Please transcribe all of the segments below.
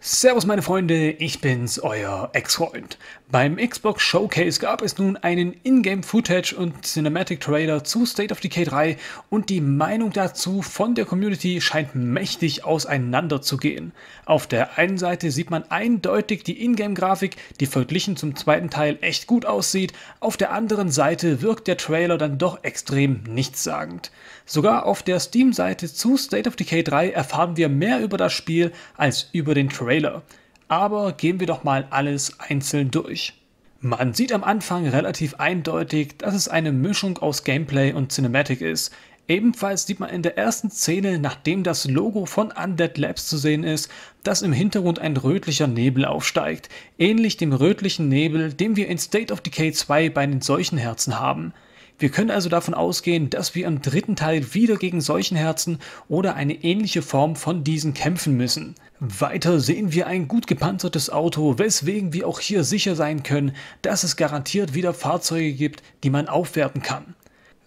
Servus meine Freunde, ich bin's, euer Ex-Freund. Beim Xbox Showcase gab es nun einen Ingame-Footage und Cinematic-Trailer zu State of Decay 3 und die Meinung dazu von der Community scheint mächtig auseinander zu gehen. Auf der einen Seite sieht man eindeutig die Ingame-Grafik, die verglichen zum zweiten Teil echt gut aussieht, auf der anderen Seite wirkt der Trailer dann doch extrem nichtssagend. Sogar auf der Steam-Seite zu State of Decay 3 erfahren wir mehr über das Spiel als über den Trailer. Trailer. Aber gehen wir doch mal alles einzeln durch. Man sieht am Anfang relativ eindeutig, dass es eine Mischung aus Gameplay und Cinematic ist. Ebenfalls sieht man in der ersten Szene, nachdem das Logo von Undead Labs zu sehen ist, dass im Hintergrund ein rötlicher Nebel aufsteigt, ähnlich dem rötlichen Nebel, den wir in State of Decay 2 bei den Seuchenherzen haben. Wir können also davon ausgehen, dass wir im dritten Teil wieder gegen Seuchenherzen oder eine ähnliche Form von diesen kämpfen müssen. Weiter sehen wir ein gut gepanzertes Auto, weswegen wir auch hier sicher sein können, dass es garantiert wieder Fahrzeuge gibt, die man aufwerten kann.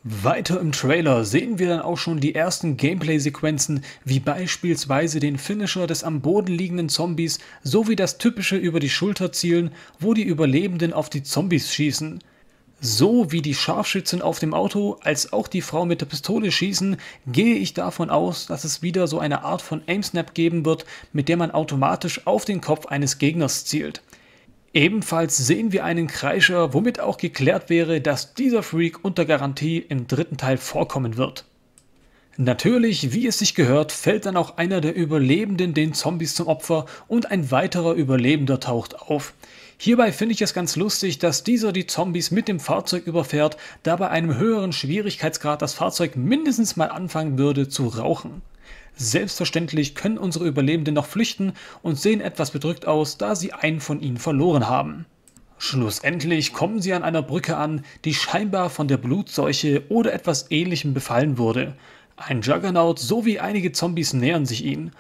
Weiter im Trailer sehen wir dann auch schon die ersten Gameplay-Sequenzen, wie beispielsweise den Finisher des am Boden liegenden Zombies sowie das typische über die Schulter zielen, wo die Überlebenden auf die Zombies schießen. So wie die Scharfschützen auf dem Auto als auch die Frau mit der Pistole schießen, gehe ich davon aus, dass es wieder so eine Art von Aimsnap geben wird, mit der man automatisch auf den Kopf eines Gegners zielt. Ebenfalls sehen wir einen Kreischer, womit auch geklärt wäre, dass dieser Freak unter Garantie im dritten Teil vorkommen wird. Natürlich, wie es sich gehört, fällt dann auch einer der Überlebenden den Zombies zum Opfer und ein weiterer Überlebender taucht auf. Hierbei finde ich es ganz lustig, dass dieser die Zombies mit dem Fahrzeug überfährt, da bei einem höheren Schwierigkeitsgrad das Fahrzeug mindestens mal anfangen würde zu rauchen. Selbstverständlich können unsere Überlebenden noch flüchten und sehen etwas bedrückt aus, da sie einen von ihnen verloren haben. Schlussendlich kommen sie an einer Brücke an, die scheinbar von der Blutseuche oder etwas ähnlichem befallen wurde. Ein Juggernaut sowie einige Zombies nähern sich ihnen.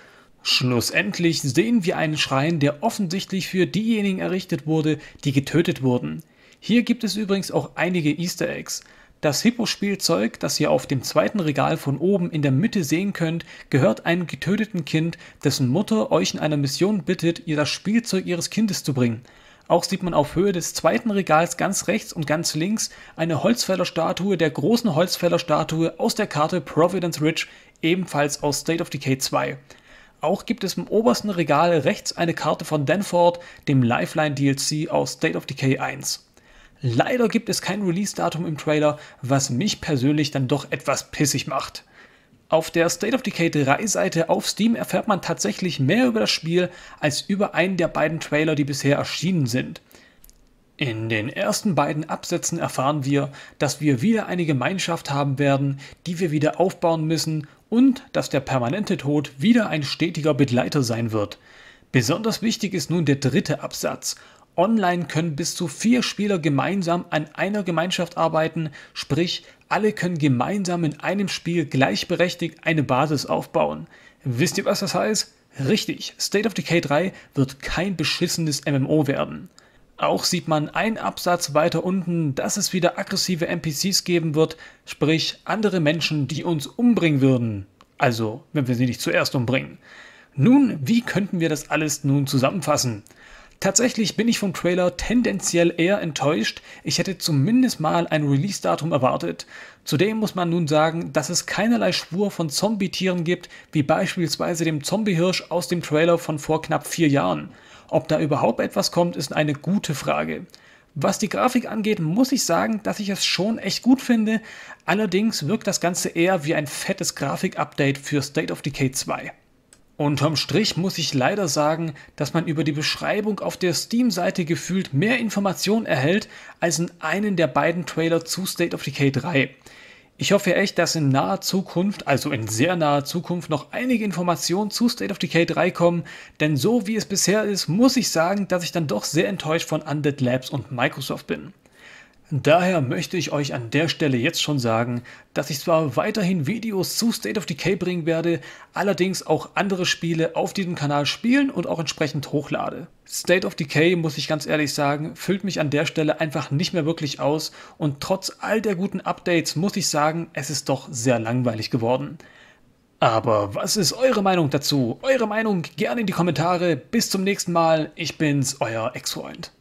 Schlussendlich sehen wir einen Schrein, der offensichtlich für diejenigen errichtet wurde, die getötet wurden. Hier gibt es übrigens auch einige Easter Eggs. Das Hippo-Spielzeug, das ihr auf dem zweiten Regal von oben in der Mitte sehen könnt, gehört einem getöteten Kind, dessen Mutter euch in einer Mission bittet, ihr das Spielzeug ihres Kindes zu bringen. Auch sieht man auf Höhe des zweiten Regals ganz rechts und ganz links eine Holzfällerstatue der großen Holzfällerstatue aus der Karte Providence Ridge, ebenfalls aus State of Decay 2. Auch gibt es im obersten Regal rechts eine Karte von Danford, dem Lifeline DLC aus State of Decay 1. Leider gibt es kein Release-Datum im Trailer, was mich persönlich dann doch etwas pissig macht. Auf der State of Decay 3 Seite auf Steam erfährt man tatsächlich mehr über das Spiel als über einen der beiden Trailer, die bisher erschienen sind. In den ersten beiden Absätzen erfahren wir, dass wir wieder eine Gemeinschaft haben werden, die wir wieder aufbauen müssen und dass der permanente Tod wieder ein stetiger Begleiter sein wird. Besonders wichtig ist nun der dritte Absatz. Online können bis zu vier Spieler gemeinsam an einer Gemeinschaft arbeiten, sprich alle können gemeinsam in einem Spiel gleichberechtigt eine Basis aufbauen. Wisst ihr, was das heißt? Richtig, State of Decay 3 wird kein beschissenes MMO werden. Auch sieht man einen Absatz weiter unten, dass es wieder aggressive NPCs geben wird, sprich andere Menschen, die uns umbringen würden. Also, wenn wir sie nicht zuerst umbringen. Nun, wie könnten wir das alles nun zusammenfassen? Tatsächlich bin ich vom Trailer tendenziell eher enttäuscht. Ich hätte zumindest mal ein Release-Datum erwartet. Zudem muss man nun sagen, dass es keinerlei Spur von Zombie-Tieren gibt, wie beispielsweise dem Zombie-Hirsch aus dem Trailer von vor knapp vier Jahren. Ob da überhaupt etwas kommt, ist eine gute Frage. Was die Grafik angeht, muss ich sagen, dass ich es schon echt gut finde. Allerdings wirkt das Ganze eher wie ein fettes Grafik-Update für State of Decay 2. Unterm Strich muss ich leider sagen, dass man über die Beschreibung auf der Steam-Seite gefühlt mehr Informationen erhält als in einem der beiden Trailer zu State of Decay 3. Ich hoffe echt, dass in naher Zukunft, also in sehr naher Zukunft, noch einige Informationen zu State of Decay 3 kommen, denn so wie es bisher ist, muss ich sagen, dass ich dann doch sehr enttäuscht von Undead Labs und Microsoft bin. Daher möchte ich euch an der Stelle jetzt schon sagen, dass ich zwar weiterhin Videos zu State of Decay bringen werde, allerdings auch andere Spiele auf diesem Kanal spielen und auch entsprechend hochlade. State of Decay, muss ich ganz ehrlich sagen, füllt mich an der Stelle einfach nicht mehr wirklich aus und trotz all der guten Updates muss ich sagen, es ist doch sehr langweilig geworden. Aber was ist eure Meinung dazu? Eure Meinung gerne in die Kommentare. Bis zum nächsten Mal. Ich bin's, euer Ex-Freund.